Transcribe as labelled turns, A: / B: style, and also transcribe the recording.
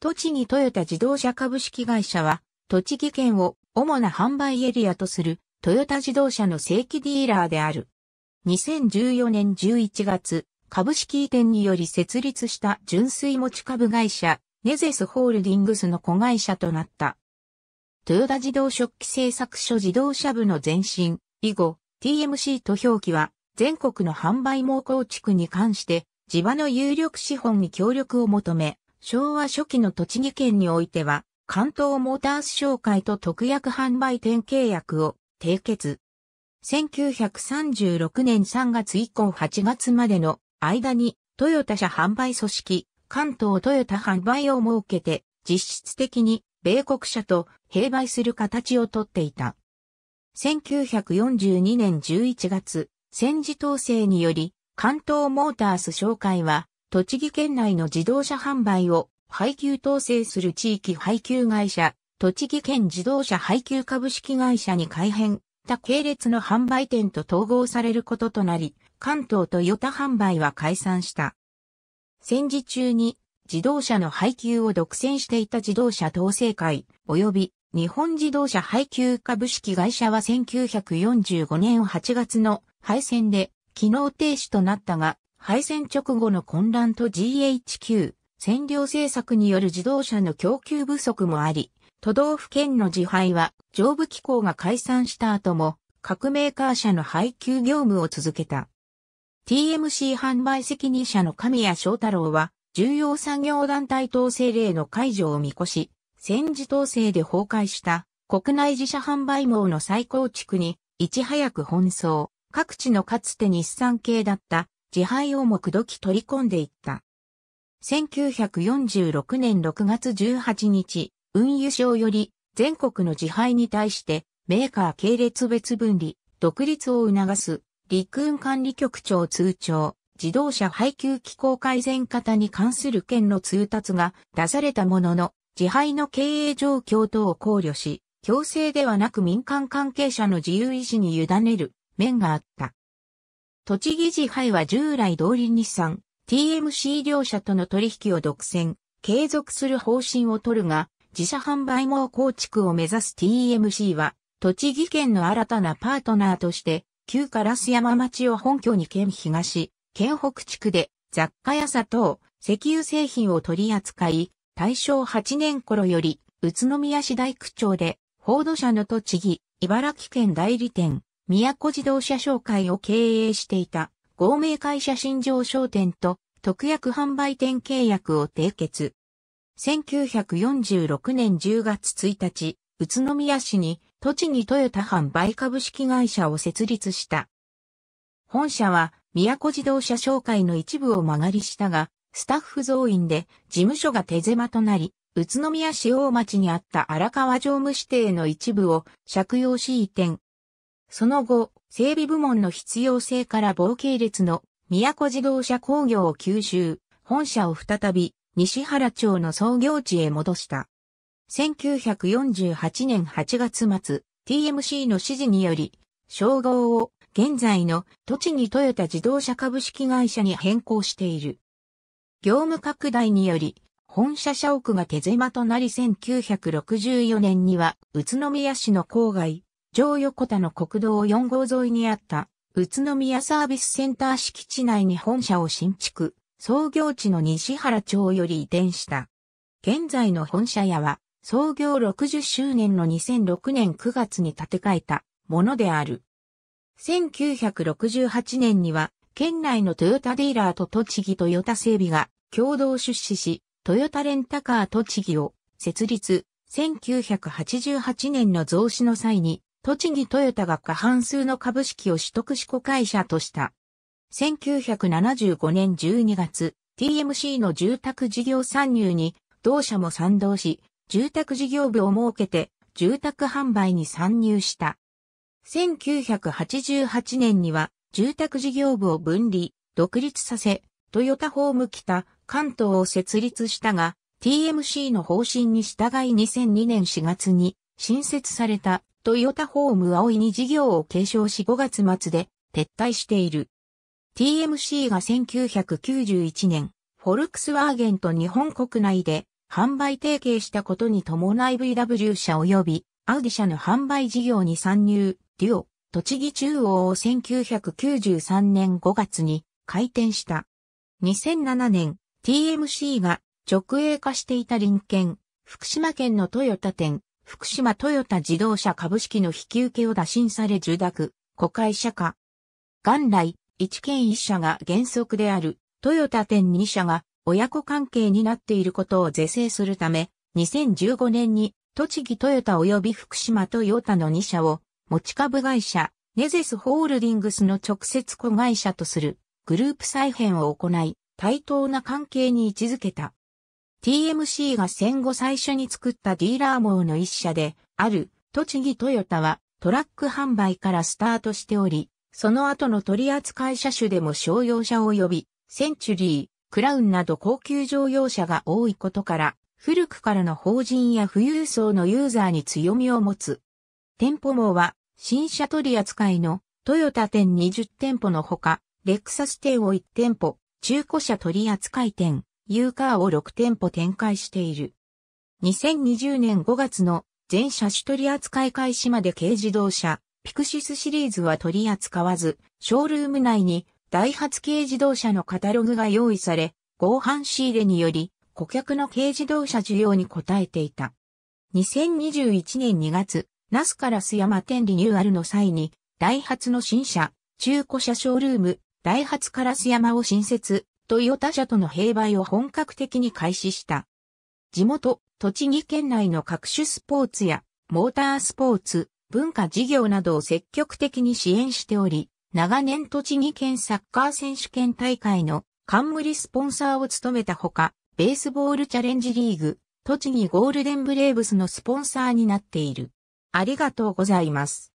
A: 栃木トヨタ自動車株式会社は、栃木県を主な販売エリアとするトヨタ自動車の正規ディーラーである。2014年11月、株式移転により設立した純粋持ち株会社、ネゼスホールディングスの子会社となった。トヨタ自動食器製作所自動車部の前身、以後、TMC と表記は、全国の販売網構築に関して、地場の有力資本に協力を求め、昭和初期の栃木県においては、関東モータース商会と特約販売店契約を締結。1936年3月以降8月までの間に、トヨタ車販売組織、関東トヨタ販売を設けて、実質的に米国車と併売する形をとっていた。1942年11月、戦時統制により、関東モータース商会は栃木県内の自動車販売を配給統制する地域配給会社、栃木県自動車配給株式会社に改変、他系列の販売店と統合されることとなり、関東トヨタ販売は解散した。戦時中に自動車の配給を独占していた自動車統制会及び日本自動車配給株式会社は1945年8月の敗戦で機能停止となったが敗戦直後の混乱と GHQ、占領政策による自動車の供給不足もあり、都道府県の自敗は上部機構が解散した後も各メーカー社の配給業務を続けた。TMC 販売責任者の神谷翔太郎は重要産業団体統制令の解除を見越し、戦時統制で崩壊した国内自社販売網の再構築にいち早く奔走、各地のかつて日産系だった自敗をもくどき取り込んでいった。1946年6月18日、運輸省より全国の自敗に対してメーカー系列別分離、独立を促す陸運管理局長通帳、自動車配給機構改善型に関する件の通達が出されたものの、自敗の経営状況等を考慮し、強制ではなく民間関係者の自由意志に委ねる面があった。栃木自配は従来通り日産、TMC 両社との取引を独占、継続する方針を取るが、自社販売網構築を目指す TMC は、栃木県の新たなパートナーとして、旧烏山町を本拠に県東、県北地区で雑貨屋砂糖、石油製品を取り扱い、大正8年頃より宇都宮市大区長で、報道者の栃木、茨城県代理店、宮古自動車商会を経営していた合名会社新庄商店と特約販売店契約を締結。1946年10月1日、宇都宮市に栃木トヨタ販売株式会社を設立した。本社は宮古自動車商会の一部を曲がりしたが、スタッフ増員で事務所が手狭となり、宇都宮市大町にあった荒川常務指定の一部を借用し移転、その後、整備部門の必要性から棒系列の都自動車工業を吸収、本社を再び西原町の創業地へ戻した。1948年8月末、TMC の指示により、称号を現在の栃木トヨタ自動車株式会社に変更している。業務拡大により、本社社屋が手狭となり1964年には宇都宮市の郊外、上横田の国道4号沿いにあった宇都宮サービスセンター敷地内に本社を新築、創業地の西原町より移転した。現在の本社屋は創業60周年の2006年9月に建て替えたものである。1968年には県内のトヨタディーラーと栃木トヨタ整備が共同出資し、トヨタレンタカー栃木を設立。1988年の増資の際に栃木トヨタが過半数の株式を取得し子会社とした。1975年12月、TMC の住宅事業参入に同社も賛同し、住宅事業部を設けて住宅販売に参入した。1988年には住宅事業部を分離、独立させ、トヨタホーム北関東を設立したが、TMC の方針に従い2002年4月に新設されたトヨタホーム葵に事業を継承し5月末で撤退している。TMC が1991年、フォルクスワーゲンと日本国内で販売提携したことに伴い VW 社及びアウディ社の販売事業に参入、デュオ、栃木中央を1993年5月に開店した。2007年、TMC が直営化していた林県、福島県のトヨタ店、福島トヨタ自動車株式の引き受けを打診され受諾、子会社化。元来、一県一社が原則である、トヨタ店二社が親子関係になっていることを是正するため、2015年に栃木トヨタ及び福島トヨタの二社を持ち株会社、ネゼスホールディングスの直接子会社とするグループ再編を行い、対等な関係に位置づけた。TMC が戦後最初に作ったディーラー網の一社で、ある、栃木トヨタはトラック販売からスタートしており、その後の取扱車種でも商用車及び、センチュリー、クラウンなど高級乗用車が多いことから、古くからの法人や富裕層のユーザーに強みを持つ。店舗網は、新車取扱いのトヨタ店20店舗のほか、レクサス店を1店舗、中古車取扱店、ユーカーを6店舗展開している。2020年5月の全車種取扱い開始まで軽自動車、ピクシスシリーズは取り扱わず、ショールーム内にダイハツ軽自動車のカタログが用意され、合板仕入れにより、顧客の軽自動車需要に応えていた。2021年2月、ナスカラス山店リニューアルの際に、ダイハツの新車、中古車ショールーム、ダイハツカラス山を新設、トヨタ社との併売を本格的に開始した。地元、栃木県内の各種スポーツやモータースポーツ、文化事業などを積極的に支援しており、長年栃木県サッカー選手権大会の冠スポンサーを務めたほか、ベースボールチャレンジリーグ、栃木ゴールデンブレーブスのスポンサーになっている。ありがとうございます。